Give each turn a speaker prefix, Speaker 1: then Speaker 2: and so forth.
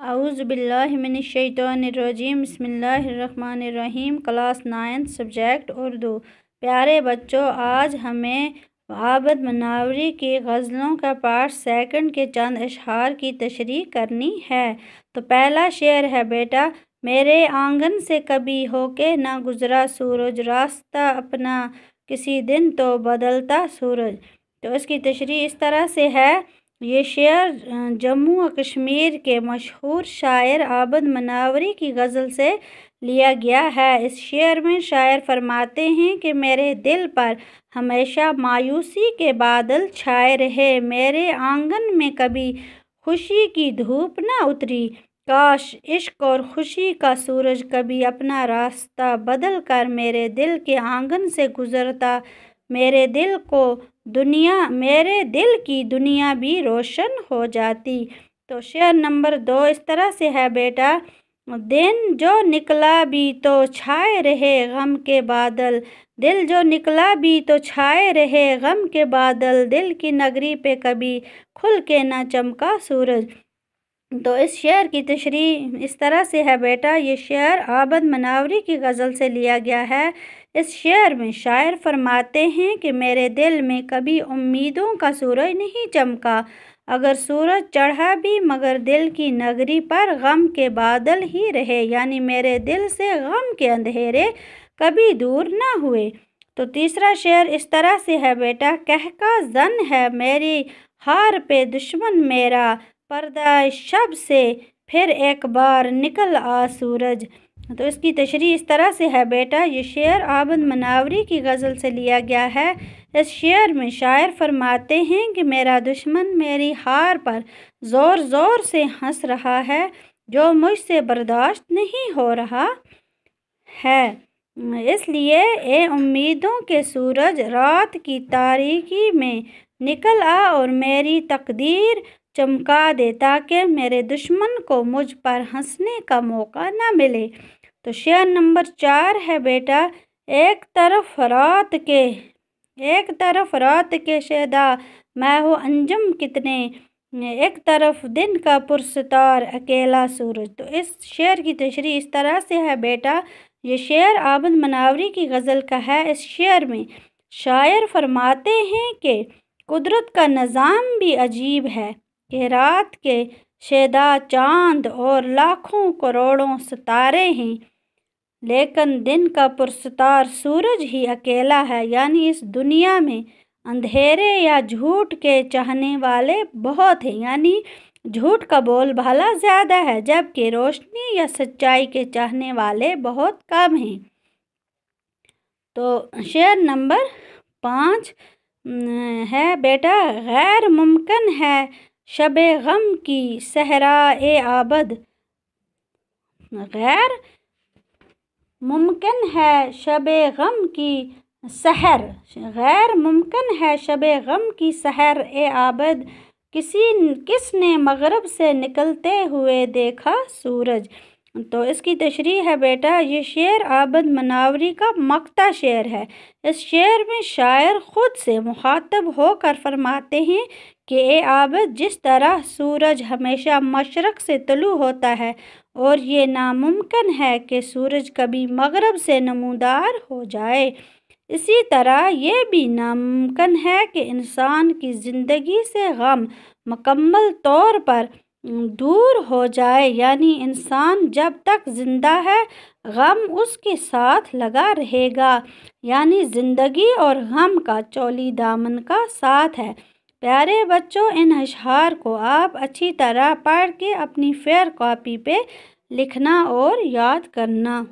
Speaker 1: बिल्लाशैतरजीम बसमीम class ninth subject Urdu प्यारे बच्चों आज हमें आबद मनावरी की गज़लों का पाठ सेकंड के चंद अशहार की तशरी करनी है तो पहला शेर है बेटा मेरे आंगन से कभी होके ना गुज़रा सूरज रास्ता अपना किसी दिन तो बदलता सूरज तो इसकी तशरी इस तरह से है ये शेर जम्मू और कश्मीर के मशहूर शायर आबद मनावरी की गज़ल से लिया गया है इस शेर में शायर फरमाते हैं कि मेरे दिल पर हमेशा मायूसी के बादल छाए रहे मेरे आंगन में कभी खुशी की धूप ना उतरी काश इश्क और खुशी का सूरज कभी अपना रास्ता बदल कर मेरे दिल के आंगन से गुज़रता मेरे दिल को दुनिया मेरे दिल की दुनिया भी रोशन हो जाती तो शेयर नंबर दो इस तरह से है बेटा दिन जो निकला भी तो छाए रहे गम के बादल दिल जो निकला भी तो छाए रहे गम के बादल दिल की नगरी पे कभी खुल के ना चमका सूरज तो इस शेर की तशरी इस तरह से है बेटा ये शेर आबद मनावरी की गज़ल से लिया गया है इस शेर में शायर फरमाते हैं कि मेरे दिल में कभी उम्मीदों का सूरज नहीं चमका अगर सूरज चढ़ा भी मगर दिल की नगरी पर गम के बादल ही रहे यानी मेरे दिल से गम के अंधेरे कभी दूर ना हुए तो तीसरा शेर इस तरह से है बेटा कह का जन है मेरी हार पे दुश्मन मेरा पर्दा शब से फिर एक बार निकल आ सूरज तो इसकी तशरी इस तरह से है बेटा ये शेर आबद मनावरी की गज़ल से लिया गया है इस शेर में शायर फरमाते हैं कि मेरा दुश्मन मेरी हार पर ज़ोर ज़ोर से हंस रहा है जो मुझसे बर्दाश्त नहीं हो रहा है इसलिए ए उम्मीदों के सूरज रात की तारीकी में निकल आ और मेरी तकदीर चमका दे ताकि मेरे दुश्मन को मुझ पर हंसने का मौका ना मिले तो शेयर नंबर चार है बेटा एक तरफ रात के एक तरफ रात के शेदा मैं हूँ अंजम कितने एक तरफ दिन का पुरस्तार अकेला सूरज तो इस शेर की तशरी इस तरह से है बेटा ये शेर आबद मनावरी की गज़ल का है इस शेर में शायर फरमाते हैं कि कुदरत का निज़ाम भी अजीब है कि रात के शेदा चांद और लाखों करोड़ों सितारे हैं लेकिन दिन का पुरस्तार सूरज ही अकेला है यानी इस दुनिया में अंधेरे या झूठ के चाहने वाले बहुत हैं यानी झूठ का बोलबाला ज़्यादा है जबकि रोशनी या सच्चाई के चाहने वाले बहुत कम हैं तो शेर नंबर पाँच है बेटा गैर मुमकिन है शब गम की सहरा ए आबद गैर मुमकिन है शब गम की सहर गैर मुमकिन है शब गम की सहर ए आबद किसी किसने मगरब से निकलते हुए देखा सूरज तो इसकी तशरी है बेटा ये शेर आबद मनावरी का मकता शेर है इस शेर में शायर ख़ुद से मुखातब होकर फरमाते हैं कि ए आबद जिस तरह सूरज हमेशा मशरक़ से तलु होता है और ये नामुमकिन है कि सूरज कभी मगरब से नमूदार हो जाए इसी तरह यह भी नामुमकिन है कि इंसान की ज़िंदगी से गम मकम्मल तौर पर दूर हो जाए यानी इंसान जब तक ज़िंदा है गम उसके साथ लगा रहेगा यानी ज़िंदगी और गम का चोली दामन का साथ है प्यारे बच्चों इन अशार को आप अच्छी तरह पढ़ के अपनी फेयर कॉपी पे लिखना और याद करना